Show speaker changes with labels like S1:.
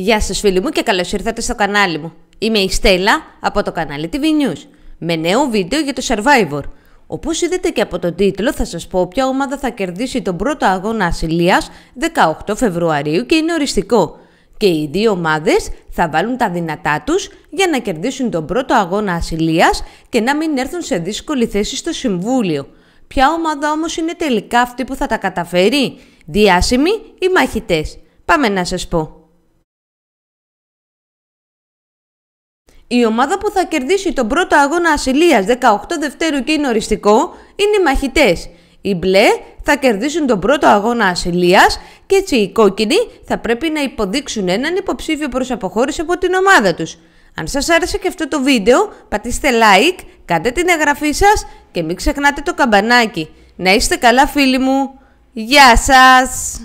S1: Γεια σας φίλοι μου και καλώς ήρθατε στο κανάλι μου. Είμαι η Στέλλα από το κανάλι TV News με νέο βίντεο για το Survivor. Όπως είδατε και από τον τίτλο θα σας πω ποια ομάδα θα κερδίσει τον πρώτο αγώνα ασυλίας 18 Φεβρουαρίου και είναι οριστικό. Και οι δύο ομάδες θα βάλουν τα δυνατά τους για να κερδίσουν τον πρώτο αγώνα ασυλίας και να μην έρθουν σε δύσκολη θέση στο Συμβούλιο. Ποια ομάδα όμως είναι τελικά αυτή που θα τα καταφέρει, διάσημοι ή μαχητές. Πάμε να σας πω. Η ομάδα που θα κερδίσει τον πρώτο αγώνα ασυλίας 18 Δευτέρου και είναι οριστικό είναι οι μαχητές. Οι μπλε θα κερδίσουν τον πρώτο αγώνα ασυλίας και έτσι οι κόκκινοι θα πρέπει να υποδείξουν έναν υποψήφιο προς αποχώρηση από την ομάδα τους. Αν σας άρεσε και αυτό το βίντεο πατήστε like, κάντε την εγγραφή σας και μην ξεχνάτε το καμπανάκι. Να είστε καλά φίλοι μου. Γεια σας!